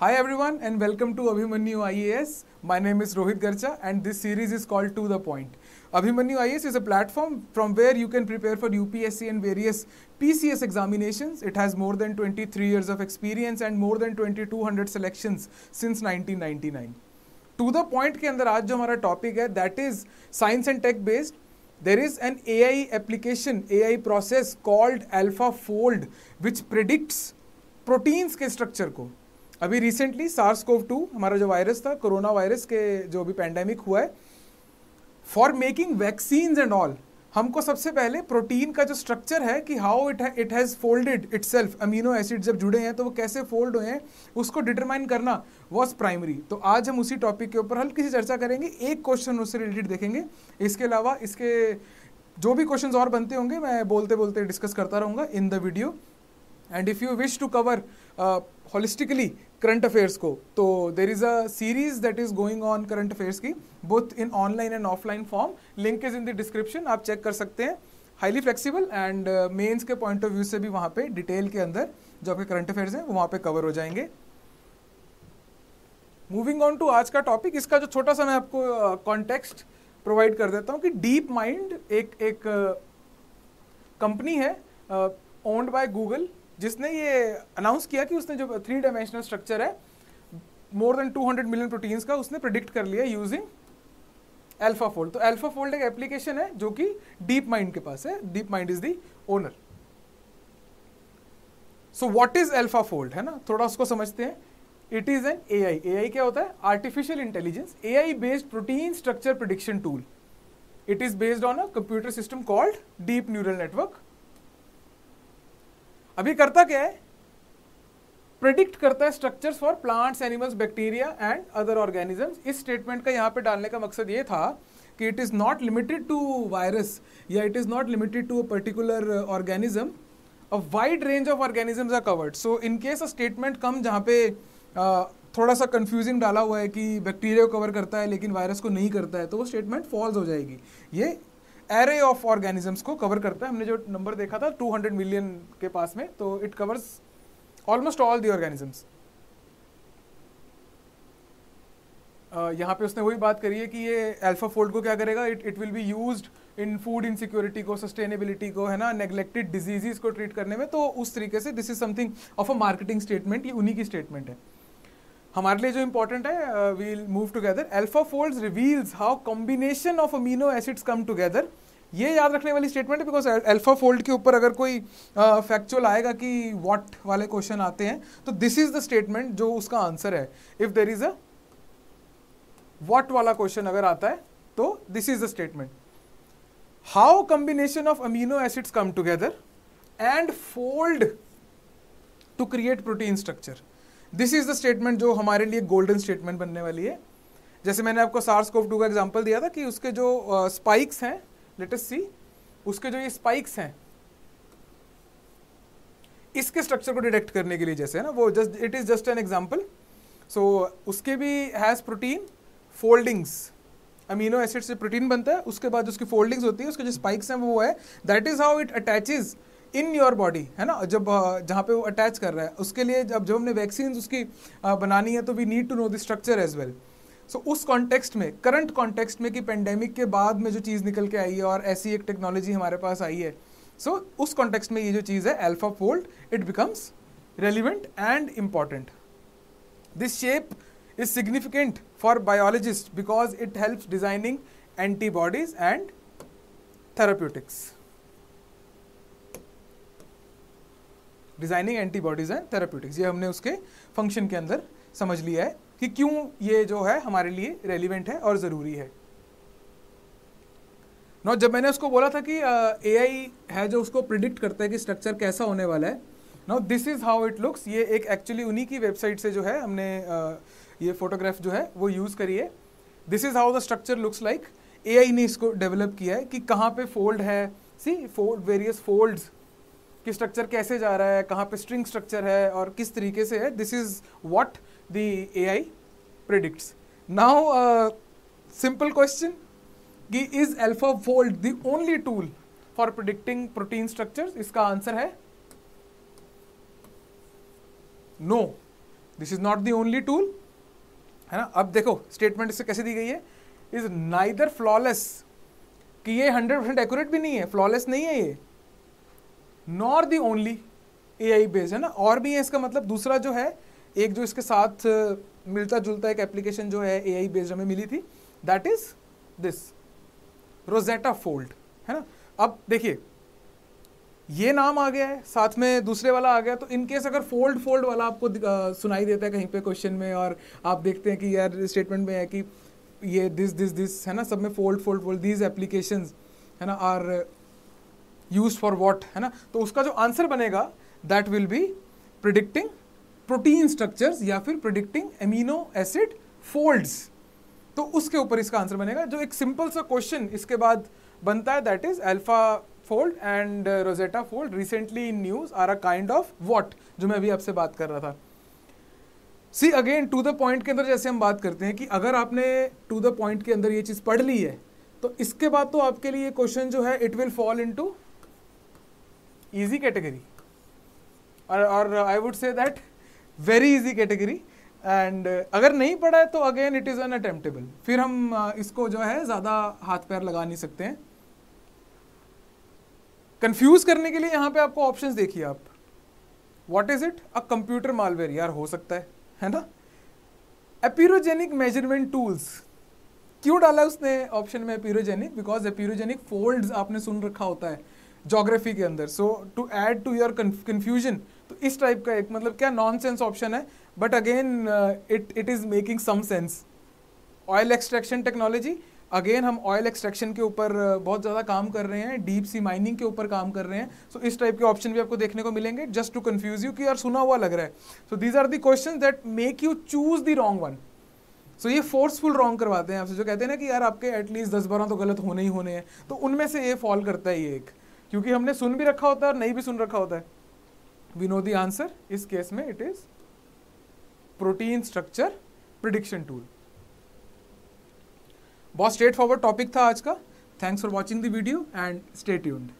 Hi everyone and welcome to Abhimanyu IAS. My name is Rohit Garcha and this series is called To The Point. Abhimanyu IAS is a platform from where you can prepare for UPSC and various PCS examinations. It has more than 23 years of experience and more than 2200 selections since 1999. To The Point के अंदर आज जो हमारा topic है that is science and tech based. there is an AI application, AI process called AlphaFold, which predicts proteins के structure को अभी recently SARS CoV to हमारा जो वायरस था कोरोना वायरस के जो अभी पैंडेमिक हुआ है for making vaccine and all हमको सबसे पहले प्रोटीन का जो स्ट्रक्चर है कि how it it has folded itself amino acid जब जुड़े हैं तो वो कैसे फोल्ड हुए हैं उसको डिटरमाइन करना वॉज प्राइमरी तो आज हम उसी टॉपिक के ऊपर हल्की सी चर्चा करेंगे एक क्वेश्चन उससे रिलेटेड देखेंगे इसके अलावा इसके जो भी क्वेश्चन और बनते होंगे मैं बोलते बोलते डिस्कस करता रहूँगा in the video and if you wish to cover holistically current affairs को तो there is a series that is going on current affairs की both in online and offline form link is in the description आप check कर सकते हैं highly flexible and mains के point of view से भी वहाँ पे डिटेल के अंदर जो आपके करंट अफेयर्स हैं वो वहाँ पे कवर हो जाएंगे मूविंग ऑन टू आज का टॉपिक इसका जो छोटा सा मैं आपको कॉन्टेक्स्ट uh, प्रोवाइड कर देता हूँ कि डीप माइंड एक एक कंपनी uh, है ओन्ड बाय गूगल जिसने ये अनाउंस किया कि उसने जो थ्री डायमेंशनल स्ट्रक्चर है मोर देन 200 मिलियन प्रोटीन्स का उसने प्रिडिक्ट कर लिया यूजिंग अल्फा फोल्ड तो अल्फा फोल्ड एक एप्लीकेशन है जो कि डीप माइंड के पास है DeepMind is the owner so what is alpha AlphaFold है ना थोड़ा उसको समझते हैं it is an A I A I क्या होता है artificial intelligence A I based protein structure prediction tool it is based on a computer system called deep neural network अभी करता क्या है प्रेडिक्ट करता है structures for plants animals bacteria and other organisms इस स्टेटमेंट का यहाँ पे डालने का मकसद ये था कि it is not limited to virus या it is not limited to a particular organism a wide range of organisms are covered so in case a statement come जहाँ पे uh, थोड़ा सा कन्फ्यूजिंग डाला हुआ है कि बैक्टीरिया को कवर करता है लेकिन वायरस को नहीं करता है तो वो स्टेटमेंट फॉल्स हो जाएगी ये एरे ऑफ ऑर्गेनिजम्स को कवर करता है हमने जो नंबर देखा था 200 मिलियन के पास में तो it covers almost all the organisms यहाँ पे उसने वही बात करी है कि ये अल्फा फोल्ड को क्या करेगा it it will be use in food insecurity को सस्टेनेबिलिटी को है ना नेग्लेक्टेड डिजीजेस को ट्रीट करने में तो उस तरीके से this is something of a marketing statement ये उन्हीं की स्टेटमेंट है हमारे लिए जो इंपॉर्टेंट है we'll move together AlphaFold reveals how combination of amino acids come together ये याद रखने वाली स्टेटमेंट है बिकॉज एल्फा फोल्ड के ऊपर अगर कोई फैक्चुअल uh, आएगा कि वॉट वाले क्वेश्चन आते हैं तो दिस इज द स्टेटमेंट जो उसका आंसर है if there is a what वाला क्वेश्चन अगर आता है तो this is the statement how combination of amino acids come together and fold to create protein structure this is the statement जो हमारे लिए गोल्डन स्टेटमेंट बनने वाली है जैसे मैंने आपको सार्स कोव टू का एग्जाम्पल दिया था कि उसके जो स्पाइक्स uh, हैं लेट अस सी उसके जो ये स्पाइक्स हैं इसके स्ट्रक्चर को डिटेक्ट करने के लिए जैसे है ना वो just it is just an example so उसके भी has protein foldings amino acid से प्रोटीन बनता है उसके बाद उसकी फोल्डिंग्स होती है उसके जो स्पाइक्स हैं वो है that is how it attaches in your body है ना जब जहाँ पे वो अटैच कर रहा है उसके लिए जब जब हमने वैक्सीन उसकी बनानी है तो we need to know the structure as well so so, उस कॉन्टेक्स्ट में करंट कॉन्टेक्स्ट में कि पेंडेमिक के बाद में जो चीज़ निकल के आई है और ऐसी एक टेक्नोलॉजी हमारे पास आई है सो so, उस कॉन्टेक्स्ट में ये जो चीज़ है AlphaFold it becomes relevant and important this shape is significant for biologist because it helps designing antibodies and therapeutics designing antibodies and therapeutics ये हमने उसके फंक्शन के अंदर समझ लिया है कि क्यों ये जो है हमारे लिए रेलिवेंट है और ज़रूरी है नौ जब मैंने उसको बोला था कि ए uh, आई है जो उसको प्रिडिक्ट करता है कि स्ट्रक्चर कैसा होने वाला है now this is how it looks ये एक एक्चुअली उन्हीं की वेबसाइट से जो है हमने uh, ये फोटोग्राफ जो है वो यूज़ करी है this is how the structure looks like A I ने इसको डेवलप किया है कि कहाँ पे फोल्ड है सी फोल्ड वेरियस फोल्ड्स कि स्ट्रक्चर कैसे जा रहा है कहाँ पे स्ट्रिंग स्ट्रक्चर है और किस तरीके से है this is what the I predict now simple question कि is AlphaFold the only tool for predicting protein structure इसका आंसर है no this is not the only tool है ना अब देखो स्टेटमेंट इससे कैसे दी गई है इज नाइदर फ्लॉलेस कि ये हंड्रेड परसेंट एक्यूरेट भी नहीं है फ्लॉलेस नहीं है ये nor the only A I based है ना और भी है इसका मतलब दूसरा जो है एक जो इसके साथ मिलता जुलता एक एप्लीकेशन जो है ए आई बेस्ड हमें मिली थी that is this RoseTTAFold है ना अब देखिए ये नाम आ गया है साथ में दूसरे वाला आ गया तो इन केस अगर फोल्ड फोल्ड वाला आपको सुनाई देता है कहीं पे क्वेश्चन में और आप देखते हैं कि यार स्टेटमेंट में है कि ये दिस दिस दिस है ना सब में fold fold fold this application है ना आर यूज फॉर वॉट है ना तो उसका जो आंसर बनेगा that will be predicting protein structures या फिर प्रिडिक्टिंग एमिनो एसिड फोल्ड्स तो उसके ऊपर इसका आंसर बनेगा जो एक सिंपल सा क्वेश्चन इसके बाद बनता है that is alpha fold and Rosetta fold recently in news are a kind of what जो मैं अभी आपसे बात कर रहा था see again to the point के अंदर जैसे हम बात करते हैं कि अगर आपने टू द पॉइंट के अंदर ये चीज़ पढ़ ली है तो इसके बाद तो आपके लिए क्वेश्चन जो है it will fall into easy category or or i would say that very easy and uh, अगर नहीं पड़ा है तो again it is unattemptable फिर हम uh, इसको जो है ज़्यादा हाथ पैर लगा नहीं सकते हैं कंफ्यूज करने के लिए यहाँ पे आपको ऑप्शंस देखिए आप what is it a computer malware यार हो सकता है है ना एपीरोजेनिक मेजरमेंट टूल्स क्यों डाला उसने ऑप्शन में एपीरोजेनिक बिकॉज एपीरोजेनिक फोल्ड आपने सुन रखा होता है जोग्राफी के अंदर so to add to your confusion तो इस टाइप का एक मतलब क्या नॉनसेंस ऑप्शन है but again it it is making some sense oil extraction technology again हम ऑयल एक्सट्रैक्शन के ऊपर uh, बहुत ज़्यादा काम कर रहे हैं डीप सी माइनिंग के ऊपर काम कर रहे हैं सो so, इस टाइप के ऑप्शन भी आपको देखने को मिलेंगे जस्ट टू कन्फ्यूज यू कि यार सुना हुआ लग रहा है so these are the question that make you choose the wrong one so ये फोर्सफुल रॉन्ग करवाते हैं आपसे जो कहते हैं ना कि यार आपके एटलीस्ट दस बारह तो गलत होने ही होने हैं तो उनमें से ये फॉल करता है ये एक क्योंकि हमने सुन भी रखा होता है और नहीं भी सुन रखा होता है विनोदी दी आंसर इस केस में it is protein structure prediction tool बहुत स्ट्रेट फॉरवर्ड टॉपिक था आज का thanks for watching the video and stay tuned